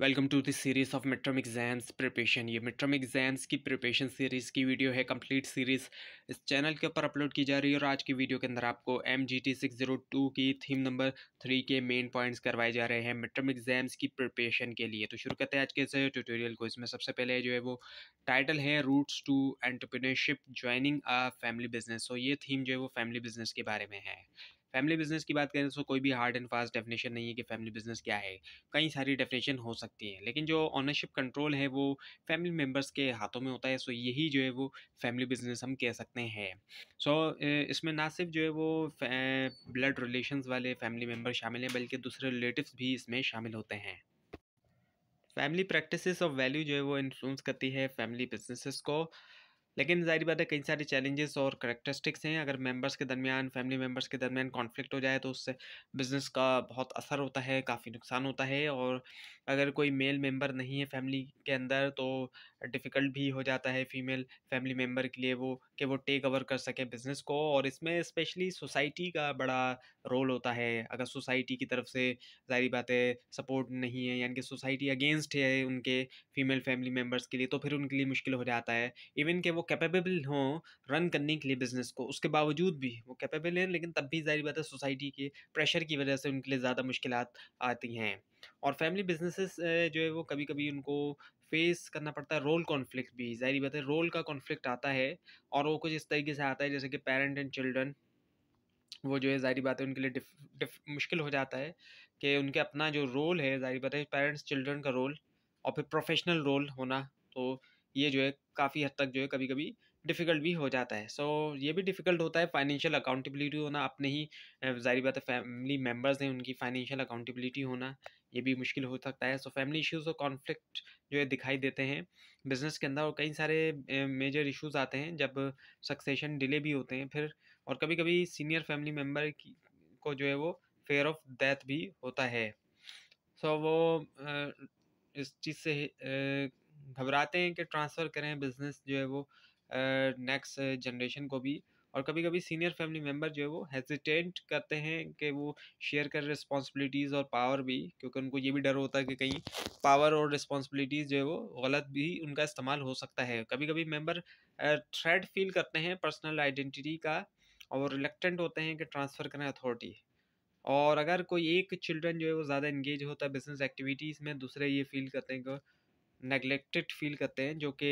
welcome to this series of midterm exams preparation ये midterm exams की preparation series की video है complete series इस चैनल के ऊपर अपलोड की जा रही है और आज की वीडियो के अंदर आपको M G T six zero two की थीम नंबर थ्री के मेन पॉइंट्स करवाए जा रहे हैं मेट्रम एग्ज़ाम्स की प्रिपरेशन के लिए तो शुरू करते हैं आज के इस ट्यूटोरियल को इसमें सबसे पहले जो है वो टाइटल है roots to entrepreneurship joining a family business so ये थीम जो है वो फैमिली बिजनेस के बारे में है फैमिली बिजनेस की बात करें तो कोई भी हार्ड एंड फास्ट डेफिनेशन नहीं है कि फैमिली बिजनेस क्या है कई सारी डेफिनेशन हो सकती हैं लेकिन जो ऑनरशिप कंट्रोल है वो फैमिली मेम्बर्स के हाथों में होता है सो यही जो है वो फैमिली बिजनेस हम कह सकते हैं सो इसमें ना सिर्फ जो है वो ब्लड रिलेशन वाले फैमिली मेम्बर शामिल हैं बल्कि दूसरे रिलेटिव भी इसमें शामिल होते हैं फैमिली प्रैक्टिस ऑफ वैल्यू जो है वो इन्फ्लुएंस करती है फैमिली बिजनेसिस को लेकिन जाहिर बात है कई सारे चैलेंजेस और करेक्टरिस्टिक्स हैं अगर मेंबर्स के दरमियान फैमिली मेंबर्स के दरमियान कॉन्फ्लिक्ट हो जाए तो उससे बिज़नेस का बहुत असर होता है काफ़ी नुकसान होता है और अगर कोई मेल मेंबर नहीं है फैमिली के अंदर तो डिफ़िकल्ट भी हो जाता है फीमेल फैमिली मेम्बर के लिए वो कि वो टेक ओवर कर सके बिज़नेस को और इसमें स्पेशली सोसाइटी का बड़ा रोल होता है अगर सोसाइटी की तरफ से जाहिर बात है सपोर्ट नहीं है यानी कि सोसाइटी अगेंस्ट है उनके फीमेल फैमिली मेम्बर्स के लिए तो फिर उनके लिए मुश्किल हो जाता है इवन के वो कैपेबल हों रन करने के लिए बिज़नेस को उसके बावजूद भी वो कैपेबल हैं लेकिन तब भी जाहिर बात है सोसाइटी के प्रेशर की वजह से उनके लिए ज़्यादा मुश्किल आती हैं और फैमिली बिजनेसेस जो है वो कभी कभी उनको फेस करना पड़ता है रोल कॉन्फ्लिक्ट भी जाहिर बात है रोल का कॉन्फ्लिक्ट आता है और वो कुछ इस तरीके से आता है जैसे कि पेरेंट एंड चिल्ड्रन वो जो है जाहिर बात है उनके लिए डिफ, डिफ मुश्किल हो जाता है कि उनके अपना जो रोल है जाहिर बात है पेरेंट्स चिल्ड्रन का रोल और फिर प्रोफेशनल रोल होना तो ये जो है काफ़ी हद तक जो है कभी कभी डिफ़िकल्ट भी हो जाता है सो so, ये भी डिफ़िकल्ट होता है फाइनेंशियल अकाउंटेबिलिटी होना अपने ही जाहिर बात है फैमिली मेम्बर्स हैं उनकी फाइनेंशियल अकाउंटेबिलिटी होना ये भी मुश्किल हो सकता है सो फैमिली इश्यूज़ और कॉन्फ्लिक्ट जो है दिखाई देते हैं बिज़नेस के अंदर और कई सारे मेजर इश्यूज़ आते हैं जब सक्सेशन डिले भी होते हैं फिर और कभी कभी सीनियर फैमिली मेम्बर को जो है वो फेयर ऑफ डेथ भी होता है सो so, वो इस चीज़ से घबराते हैं कि ट्रांसफ़र करें बिज़नेस जो है वो नेक्स्ट जनरेशन को भी और कभी कभी सीनियर फैमिली मेम्बर जो है वो हेजिटेंट करते हैं कि वो शेयर कर रिस्पॉन्सिबिलिटीज़ और पावर भी क्योंकि उनको ये भी डर होता है कि कहीं पावर और रिस्पॉन्सिबिलिटीज़ जो है वो गलत भी उनका इस्तेमाल हो सकता है कभी कभी मेम्बर थ्रेड फील करते हैं पर्सनल आइडेंटिटी का और रिलेक्टेंट होते हैं कि ट्रांसफ़र करें अथॉरिटी और अगर कोई एक चिल्ड्रन जो है वो ज़्यादा इंगेज होता है बिजनेस एक्टिविटीज़ में दूसरे ये फील करते हैं कि नेगलेक्टेड फील करते हैं जो कि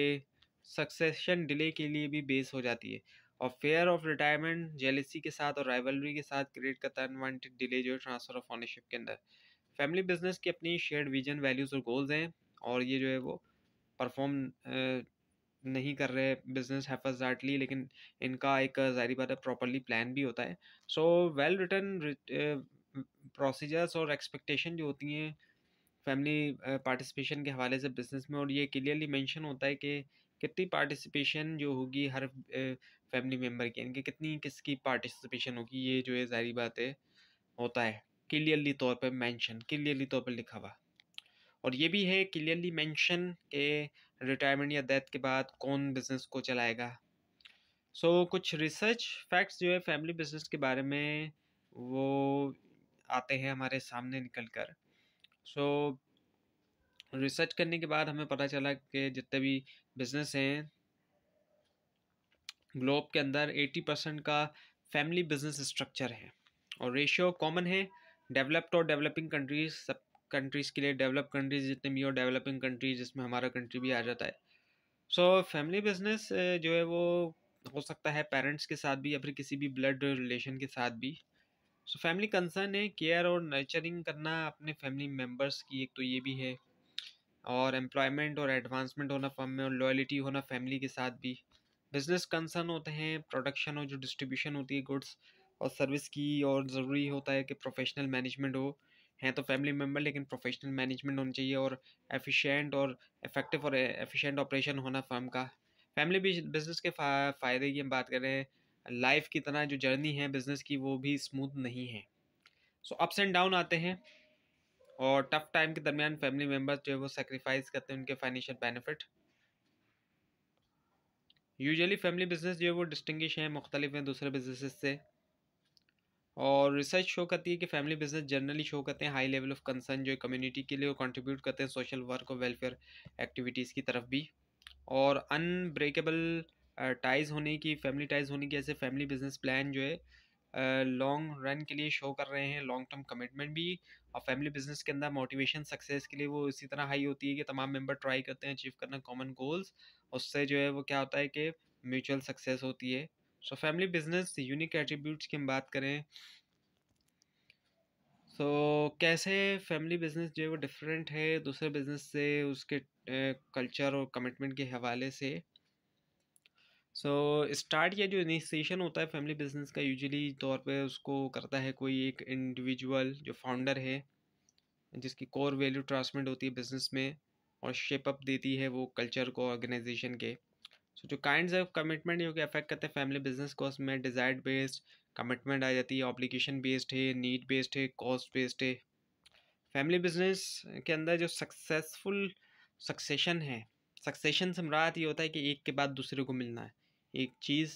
सक्सेशन डिले के लिए भी बेस हो जाती है और फेयर ऑफ रिटायरमेंट जेलिसी के साथ और राइवलरी के साथ क्रिएट करता है अनवांटेड डिले जो है ट्रांसफ़र ऑफ ऑनरशिप के अंदर फैमिली बिजनेस की अपनी शेयर्ड विजन वैल्यूज़ और गोल्स हैं और ये जो है वो परफॉर्म नहीं कर रहे बिजनेस हैफाजाटली लेकिन इनका एक ज़ाहरी बात है प्रॉपरली प्लान भी होता है सो वेल रिटर्न प्रोसीजर्स और एक्सपेक्टेशन जो होती हैं फैमिली पार्टिसिपेशन के हवाले से बिज़नेस में और ये क्लियरली मेंशन होता है कि कितनी पार्टिसिपेशन जो होगी हर फैमिली मेम्बर की यानी कि कितनी किसकी पार्टिसिपेशन होगी ये जो है जारी बात है होता है क्लियरली तौर पर मेंशन क्लियरली तौर पर लिखा हुआ और ये भी है क्लियरली मेंशन के रिटायरमेंट या डेथ के बाद कौन बिज़नेस को चलाएगा सो so, कुछ रिसर्च फैक्ट्स जो है फैमिली बिजनेस के बारे में वो आते हैं हमारे सामने निकल कर सो so, रिसर्च करने के बाद हमें पता चला कि जितने भी बिजनेस हैं ग्लोब के अंदर 80 परसेंट का फैमिली बिजनेस स्ट्रक्चर है और रेशियो कॉमन है डेवलप्ड और डेवलपिंग कंट्रीज सब कंट्रीज़ के लिए डेवलप कंट्रीज जितने भी और डेवलपिंग कंट्रीज जिसमें हमारा कंट्री भी आ जाता है सो फैमिली बिजनेस जो है वो हो सकता है पेरेंट्स के साथ भी या फिर किसी भी ब्लड रिलेशन के साथ भी सो फैमिली कंसर्न है केयर और नर्चरिंग करना अपने फैमिली मेम्बर्स की एक तो ये भी है और एम्प्लॉयमेंट और एडवांसमेंट होना फर्म में और लॉयलिटी होना फैमिली के साथ भी बिजनेस कंसर्न होते हैं प्रोडक्शन और जो डिस्ट्रीब्यूशन होती है गुड्स और सर्विस की और ज़रूरी होता है कि प्रोफेशनल मैनेजमेंट हो हैं तो फैमिली मेम्बर लेकिन प्रोफेशनल मैनेजमेंट होनी चाहिए और एफिशिएंट और इफेक्टिव और एफिशिएंट ऑपरेशन होना फर्म का फैमिली बिजनेस के फ़ायदे की हम बात कर रहे हैं लाइफ की तरह जो जर्नी है बिज़नेस की वो भी स्मूथ नहीं है सो अप्स एंड डाउन आते हैं और टफ टाइम के दरमियान फैमिली मेम्बर्स जो है वो सेक्रीफाइस करते हैं उनके financial benefit usually family business जो है वो डिस्टिंगश हैं मुख्तलिफ हैं दूसरे बिजनेस से और रिसर्च शो करती है कि फैमिली बिजनेस जनरली शो करते हैं हाई लेवल ऑफ कंसर्न जो कम्युनिटी के लिए कंट्रीब्यूट करते हैं सोशल वर्क और वेलफेयर एक्टिविटीज़ की तरफ भी और अनब्रेकेबल टाइज़ होने की फैमिली टाइज़ होने की ऐसे फैमिली बिजनेस प्लान जो है लॉन्ग रन के लिए शो कर रहे हैं लॉन्ग टर्म कमिटमेंट भी और फैमिली बिजनेस के अंदर मोटिवेशन सक्सेस के लिए वो इसी तरह हाई होती है कि तमाम मेंबर ट्राई करते हैं अचीव करना कॉमन गोल्स उससे जो है वो क्या होता है कि म्यूचुअल सक्सेस होती है so family business unique attributes की हम बात करें सो तो so, कैसे फैमिली बिजनेस जो है वो डिफरेंट है दूसरे बिजनेस से उसके कल्चर और कमिटमेंट के हवाले से सो so, स्टार्ट या जो इनिशिएशन होता है फैमिली बिजनेस का यूजुअली तौर पे उसको करता है कोई एक इंडिविजुअल जो फाउंडर है जिसकी कोर वैल्यू ट्रांसमिट होती है बिजनेस में और शेप अप देती है वो कल्चर को ऑर्गेनाइजेशन के सो so, जो काइंड ऑफ कमिटमेंट जो कि अफेक्ट करते हैं फैमिली बिजनेस को उसमें डिज़ायर बेस्ड कमिटमेंट आ जाती है ऑब्लिकेशन बेस्ड है नीड बेस्ड है कॉस्ट बेस्ड है फैमिली बिजनेस के अंदर जो सक्सेसफुल सक्सेशन है सक्सेशन से मुराद ये होता है कि एक के बाद दूसरे को मिलना है एक चीज़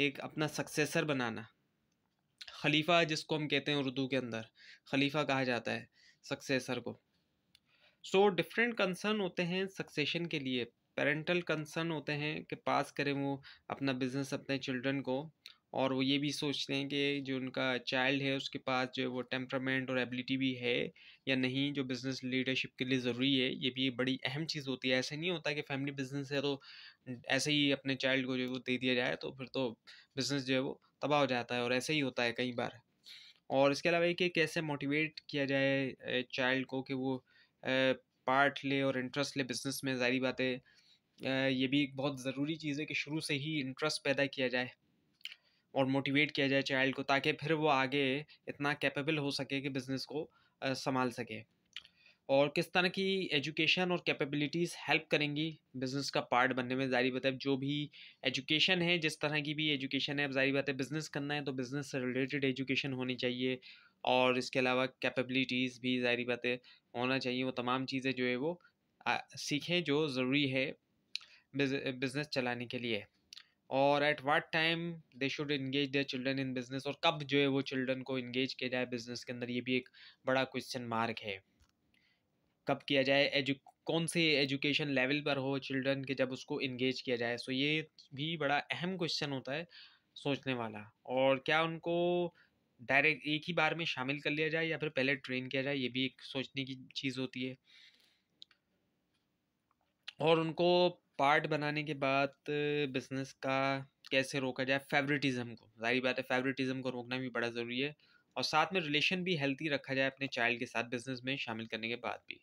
एक अपना सक्सेसर बनाना खलीफा जिसको हम कहते हैं उर्दू के अंदर खलीफा कहा जाता है सक्सेसर को सो डिफरेंट कंसर्न होते हैं सक्सेशन के लिए पेरेंटल कंसर्न होते हैं कि पास करें वो अपना बिजनेस अपने चिल्ड्रन को और वो ये भी सोचते हैं कि जो उनका चाइल्ड है उसके पास जो है वो टेम्परामेंट और एबिलिटी भी है या नहीं जो बिज़नेस लीडरशिप के लिए ज़रूरी है ये भी बड़ी अहम चीज़ होती है ऐसे नहीं होता कि फैमिली बिजनेस है तो ऐसे ही अपने चाइल्ड को जो है वो दे दिया जाए तो फिर तो बिज़नेस जो है वो तबाह हो जाता है और ऐसे ही होता है कई बार और इसके अलावा ये कि कैसे मोटिवेट किया जाए चाइल्ड को कि वो पार्ट ले और इंटरेस्ट ले बिज़नेस में ज़ाहरी बातें ये भी एक बहुत ज़रूरी चीज़ है कि शुरू से ही इंटरेस्ट पैदा किया जाए और मोटिवेट किया जाए चाइल्ड को ताकि फिर वो आगे इतना कैपेबल हो सके कि बिज़नेस को संभाल सके और किस तरह की एजुकेशन और कैपेबिलिटीज़ हेल्प करेंगी बिज़नेस का पार्ट बनने में जारी बात है जो भी एजुकेशन है जिस तरह की भी एजुकेशन है अब जारी बात है बिज़नेस करना है तो बिज़नेस से रिलेटेड एजुकेशन होनी चाहिए और इसके अलावा कैपेबिलिटीज़ भी जारी बात है होना चाहिए वो तमाम चीज़ें जो है वो सीखें जो ज़रूरी है बिज़नेस चलाने के लिए और at what time they should engage their children in business और कब जो है वो चिल्ड्रन को इंगेज किया जाए बिजनेस के अंदर ये भी एक बड़ा क्वेश्चन मार्क है कब किया जाए एजु कौन से एजुकेशन लेवल पर हो चिल्ड्रन के जब उसको इंगेज किया जाए सो ये भी बड़ा अहम क्वेश्चन होता है सोचने वाला और क्या उनको डायरेक्ट एक ही बार में शामिल कर लिया जाए या फिर पहले ट्रेन किया जाए ये भी एक सोचने की चीज़ होती है और उनको पार्ट बनाने के बाद बिजनेस का कैसे रोका जाए फेवरेटिज़म को जाहिर बात है फेवरेटिज़म को रोकना भी बड़ा ज़रूरी है और साथ में रिलेशन भी हेल्थी रखा जाए अपने चाइल्ड के साथ बिज़नेस में शामिल करने के बाद भी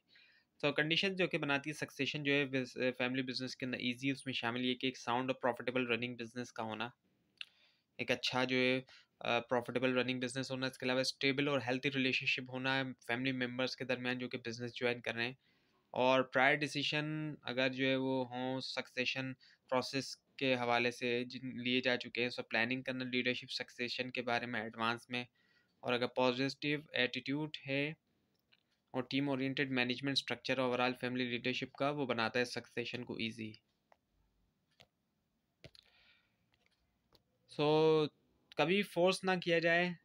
तो कंडीशन जो कि बनाती है सक्सेशन जो है फैमिली बिजनेस के अंदर ईजी उसमें शामिल ये कि एक साउंड और प्रॉफिटेबल रनिंग बिजनेस का होना एक अच्छा जो है प्रॉफिटेबल रनिंग बिजनेस होना इसके अलावा स्टेबल और हेल्थी रिलेशनशिप होना फैमिली मेम्बर्स के दरमियान जो कि बिज़नेस ज्वाइन कर रहे हैं और प्रायर डिसीशन अगर जो है वो हों सक्सेशन प्रोसेस के हवाले से जिन लिए जा चुके हैं सो प्लानिंग करना लीडरशिप सक्सेशन के बारे में एडवांस में और अगर पॉजिटिव एटीट्यूड है और team oriented management structure overall family leadership का वो बनाता है सक्सेशन को ईजी सो so, कभी फोर्स ना किया जाए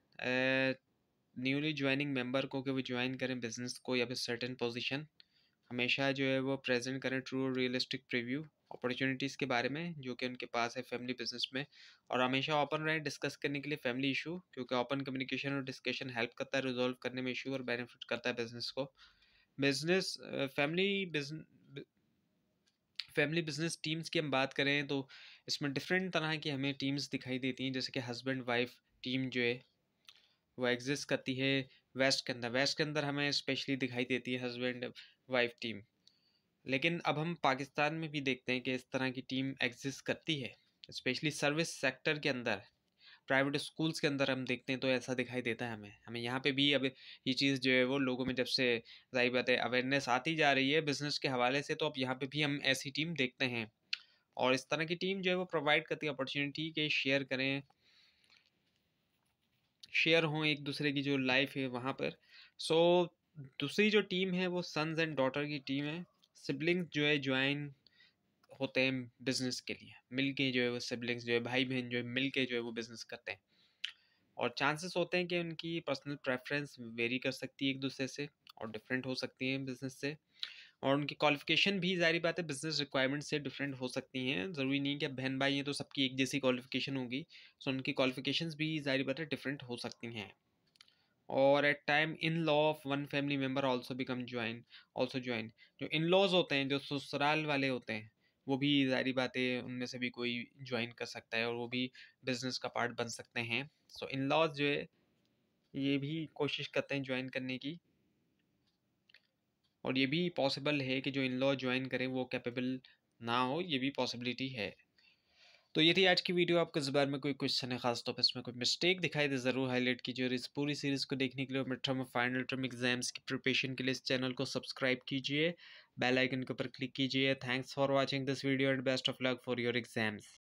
न्यूली ज्वाइनिंग मेंबर को कि वो ज्वाइन करें बिजनेस को या फिर सर्टेन पोजिशन हमेशा जो है वो प्रेजेंट करें ट्रू रियलिस्टिक प्रीव्यू अपॉर्चुनिटीज़ के बारे में जो कि उनके पास है फैमिली बिजनेस में और हमेशा ओपन रहें डिस्कस करने के लिए फैमिली इशू क्योंकि ओपन कम्युनिकेशन और डिस्कशन हेल्प करता है रिजॉल्व करने में इशू और बेनिफिट करता है बिजनेस को business family business family business teams की हम बात करें तो इसमें डिफरेंट तरह की हमें टीम्स दिखाई देती हैं जैसे कि हस्बैंड वाइफ टीम जो है वो एग्जिस्ट करती है वेस्ट के अंदर वेस्ट के अंदर हमें स्पेशली दिखाई देती है हस्बैंड वाइफ टीम लेकिन अब हम पाकिस्तान में भी देखते हैं कि इस तरह की टीम एग्जिस्ट करती है स्पेशली सर्विस सेक्टर के अंदर प्राइवेट स्कूल्स के अंदर हम देखते हैं तो ऐसा दिखाई देता है हमें हमें यहाँ पे भी अब ये चीज़ जो है वो लोगों में जब से जाहिर बात है अवेयरनेस आती जा रही है बिज़नेस के हवाले से तो अब यहाँ पे भी हम ऐसी टीम देखते हैं और इस तरह की टीम जो है वो प्रोवाइड करती है अपॉर्चुनिटी के शेयर करें शेयर हों एक दूसरे की जो लाइफ है वहाँ पर सो दूसरी जो टीम है वो सन्स एंड डॉटर की टीम है सिबलिंग्स जो है ज्वाइन होते हैं बिजनेस के लिए मिल के जो है वो सिबलिंग्स जो है भाई बहन जो है मिल के जो है वो बिजनेस करते हैं और चांसेस होते हैं कि उनकी पर्सनल प्रेफरेंस वेरी कर सकती है एक दूसरे से और डिफरेंट हो सकती हैं बिजनेस से और उनकी क्वालिफिकेशन भी जारी बात है बिजनेस रिक्वायरमेंट से डिफरेंट हो सकती हैं ज़रूरी नहीं कि बहन भाई हैं तो सबकी एक जैसी क्वालिफिकेशन होगी सो उनकी क्वालिफिकेशंस भी जारी बात है डिफरेंट हो सकती हैं और at time in law of one family member also become join also join जो इन लॉज होते हैं जो ससुराल वाले होते हैं वो भी जारी बातें उनमें से भी कोई ज्वाइन कर सकता है और वो भी बिजनेस का पार्ट बन सकते हैं सो इन लॉज जो है ये भी कोशिश करते हैं ज्वाइन करने की और ये भी पॉसिबल है कि जो इन लॉ ज्वाइन करें वो कैपेबल ना हो ये भी पॉसिबिलिटी है तो ये थी आज की वीडियो आपको इस बार में कोई क्वेश्चन है खास तौर पर इसमें कोई मिस्टेक दिखाई दे ज़रूर हाईलाइट कीजिए और इस पूरी सीरीज़ को देखने के लिए मिड टर्म और फाइनल टर्म एग्जाम्स की प्रिपरेशन के लिए इस चैनल को सब्सक्राइब कीजिए बेल आइकन के ऊपर क्लिक कीजिए thanks for watching this video and best of luck for your exams